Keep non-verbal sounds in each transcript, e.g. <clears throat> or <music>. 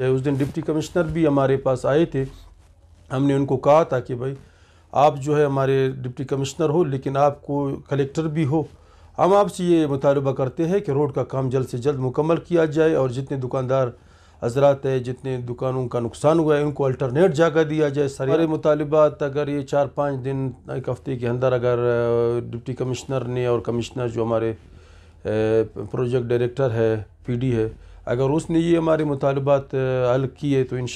जो उस दिन डिप्टी कमिश्नर भी हमारे पास आए थे हमने उनको कहा था कि भाई आप जो है हमारे डिप्टी कमिश्नर हो लेकिन आपको कलेक्टर भी हो हम आपसे ये मुतालबा करते हैं कि रोड का काम जल्द से जल्द मुकम्मल किया जाए और जितने दुकानदार हजरात है जितने दुकानों का नुकसान हुआ है उनको अल्टरनेट जगह दिया जाए सारे मुतालबात अगर ये चार पाँच दिन एक हफ़्ते के अंदर अगर डिप्टी कमिश्नर ने और कमिश्नर जो हमारे प्रोजेक्ट डायरेक्टर है डी है अगर उसने ये हमारे मुतालबात हल किए तो इन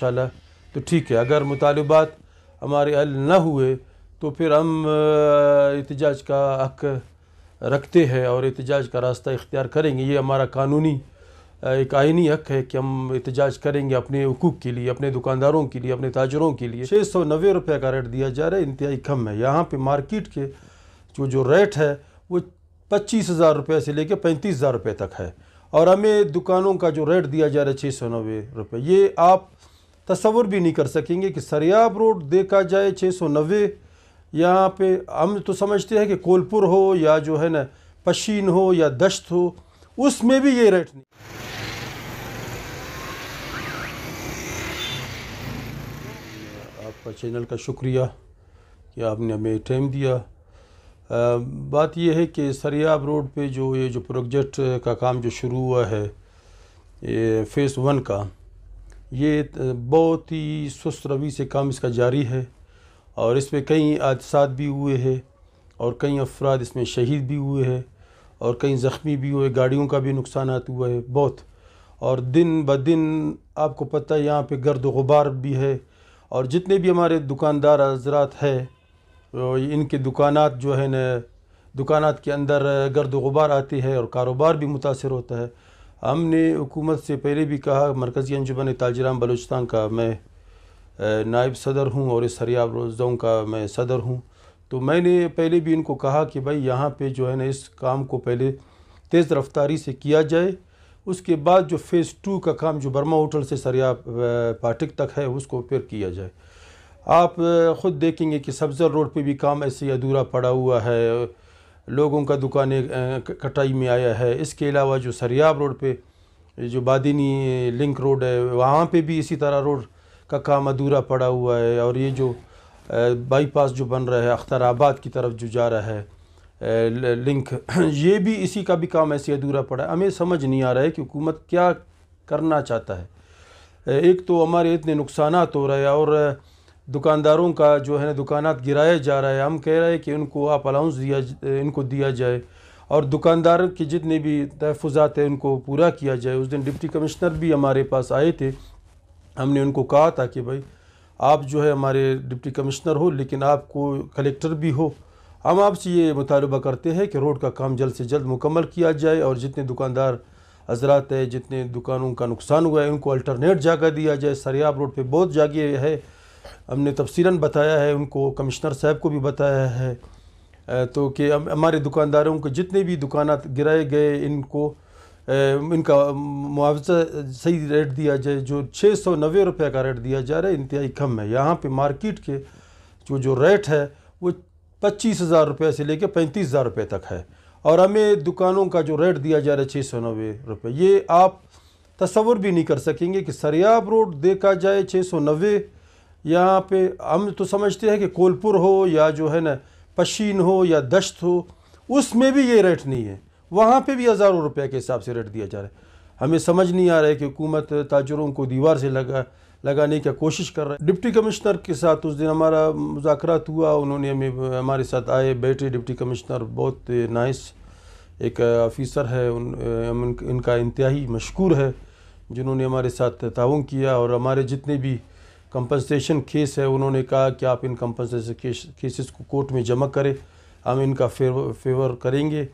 तो ठीक है अगर मुतालबात हमारे हल ना हुए तो फिर हम एहतजाज का हक रखते हैं और एहतजाज का रास्ता इख्तियार करेंगे ये हमारा कानूनी एक आइनी हक है कि हम एहतजाज करेंगे अपने हकूक़ के लिए अपने दुकानदारों के लिए अपने ताजरों के लिए छः सौ नबे रुपये का रेट दिया जा रहा है इंतहाई कम है यहाँ पर मार्केट के जो जो रेट है वो पच्चीस हज़ार रुपये से लेकर पैंतीस हज़ार रुपये तक है और हमें दुकानों का जो रेट दिया जा रहा है छः सौ नब्बे रुपये ये आप तस्वुर भी नहीं कर सकेंगे कि सरियाब रोड देखा जाए छः सौ नब्बे यहाँ पे हम तो समझते हैं कि कोलपुर हो या जो है ना पशीन हो या दश्त हो उसमें भी ये रेट नहीं आपका चैनल का शुक्रिया कि आपने हमें टाइम दिया बात यह है कि सरियाब रोड पे जो ये जो प्रोजेक्ट का काम जो शुरू हुआ है ये फेज़ वन का ये बहुत ही सुस्त रवि से काम इसका जारी है और इसमें कई हादसा भी हुए हैं और कई अफराद इसमें शहीद भी हुए हैं और कई ज़ख्मी भी हुए गाड़ियों का भी नुकसान हुआ है बहुत और दिन ब दिन आपको पता है यहाँ पे गर्द गुबार भी है और जितने भी हमारे दुकानदार हजरात है तो इनकी दुकानात जो है न दुकानात के अंदर गर्द गुबार आती है और कारोबार भी मुतासर होता है हमने हुकूमत से पहले भी कहा मरकज़ी अंजुमन ताजराम बलोचस्तान का मैं नायब सदर हूँ और इस हरियाब रोज़ों का मैं सदर हूँ तो मैंने पहले भी इनको कहा कि भाई यहाँ पर जो है ना इस काम को पहले तेज़ रफ्तारी से किया जाए उसके बाद जो फ़ेज़ टू का काम जो बर्मा होटल से सरिया पाटिक तक है उसको फिर किया जाए आप ख़ुद देखेंगे कि सब्ज़र रोड पे भी काम ऐसे अधूरा पड़ा हुआ है लोगों का दुकानें कटाई में आया है इसके अलावा जो सरियाब रोड पे जो बादनी लिंक रोड है वहाँ पे भी इसी तरह रोड का काम अधूरा पड़ा हुआ है और ये जो बाईपास जो बन रहा है अख्तराबाद की तरफ जो जा रहा है लिंक <clears throat> ये भी इसी का भी काम ऐसे अधूरा पड़ा है हमें समझ नहीं आ रहा है कि हुकूमत क्या करना चाहता है एक तो हमारे इतने नुकसान हो रहे हैं और दुकानदारों का जो है ना दुकानात गिराया जा रहा है हम कह रहे हैं कि उनको आप अलाउंस दिया इनको दिया जाए और दुकानदार के जितने भी तहफ़ात हैं उनको पूरा किया जाए उस दिन डिप्टी कमिश्नर भी हमारे पास आए थे हमने उनको कहा था कि भाई आप जो है हमारे डिप्टी कमिश्नर हो लेकिन आपको कलेक्टर भी हो हम आपसे ये मुतालबा करते हैं कि रोड का काम जल्द से जल्द मुकम्मल किया जाए और जितने दुकानदार हजरात है जितने दुकानों का नुकसान हुआ है उनको अल्टरनेट जगह दिया जाए सरियाब रोड पे बहुत जागे है हमने तफसीला बताया है उनको कमिश्नर साहब को भी बताया है तो कि हमारे दुकानदारों को जितने भी दुकान गिराए गए इनको इनका मुआवजा सही रेट दिया जाए जो छः सौ नबे रुपये का रेट दिया जा रहा है इंतहाई कम है यहाँ पे मार्केट के जो जो रेट है वो पच्चीस हज़ार रुपये से लेकर पैंतीस हज़ार रुपये तक है और हमें दुकानों का जो रेट दिया जा रहा है छः सौ नबे रुपये ये आप तस्वुर भी नहीं कर सकेंगे कि सरयाब रोड देखा जाए छः सौ नबे यहाँ पे हम तो समझते हैं कि कोलपुर हो या जो है ना पशीन हो या दश्त हो उसमें भी ये रेट नहीं है वहाँ पे भी हज़ारों रुपये के हिसाब से रेट दिया जा रहा है हमें समझ नहीं आ रहा है कि हुकूमत ताजरों को दीवार से लगा लगाने की कोशिश कर रहा है डिप्टी कमिश्नर के साथ उस दिन हमारा मुजाकर हुआ उन्होंने हमें हमारे साथ आए बैठे डिप्टी कमिश्नर बहुत नाइस एक ऑफिसर है उन, उन इनका इंतहाई मशहूर है जिन्होंने हमारे साथ ताउन किया और हमारे जितने भी कंपनसेशन केस है उन्होंने कहा कि आप इन कंपनसेशन केसेस को कोर्ट में जमा करें हम इनका फेवर फेवर करेंगे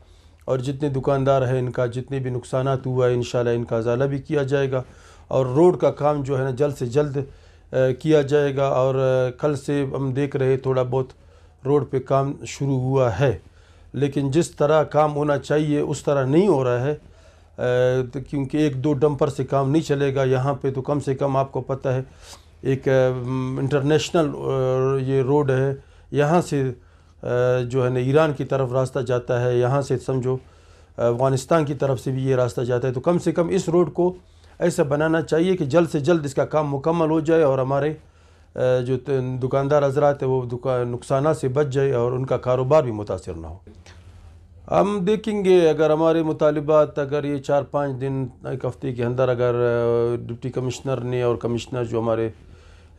और जितने दुकानदार हैं इनका जितने भी नुकसान हुआ है इन इनका अजाला भी किया जाएगा और रोड का काम जो है ना जल्द से जल्द किया जाएगा और कल से हम देख रहे थोड़ा बहुत रोड पे काम शुरू हुआ है लेकिन जिस तरह काम होना चाहिए उस तरह नहीं हो रहा है तो क्योंकि एक दो डंपर से काम नहीं चलेगा यहाँ पे तो कम से कम आपको पता है एक इंटरनेशनल ये रोड है यहाँ से जो है ना ईरान की तरफ रास्ता जाता है यहाँ से समझो अफ़गानिस्तान की तरफ से भी ये रास्ता जाता है तो कम से कम इस रोड को ऐसा बनाना चाहिए कि जल्द से जल्द इसका काम मुकम्मल हो जाए और हमारे जो दुकानदार हजरात है वो दुकान नुकसान से बच जाए और उनका कारोबार भी मुतासर ना हो हम देखेंगे अगर हमारे मुतालबात अगर ये चार पाँच दिन एक हफ़्ते के अंदर अगर डिप्टी कमिश्नर ने और कमिश्नर जो हमारे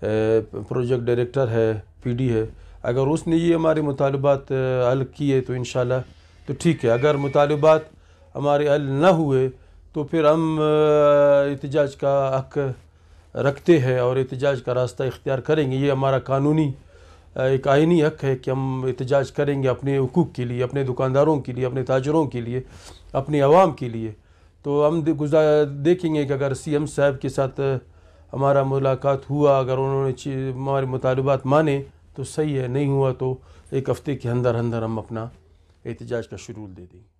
प्रोजेक्ट डायरेक्टर है पीडी है अगर उसने ये हमारे मुतालबात हल किए तो इन तो ठीक है अगर मुतालबात हमारे हल ना हुए तो फिर हम एहतजाज का हक रखते हैं और एहतजाज का रास्ता इख्तियार करेंगे ये हमारा कानूनी एक आइनी हक है कि हम एहतजाज करेंगे अपने हकूक़ के लिए अपने दुकानदारों के लिए अपने ताजरों के लिए अपने आवाम के लिए तो हम गुजार देखेंगे कि अगर सी एम साहब के साथ हमारा मुलाकात हुआ अगर उन्होंने हमारे मुतालबात माने तो सही है नहीं हुआ तो एक हफ़्ते के अंदर अंदर हम अपना एहतजाज का शुरू दे देंगे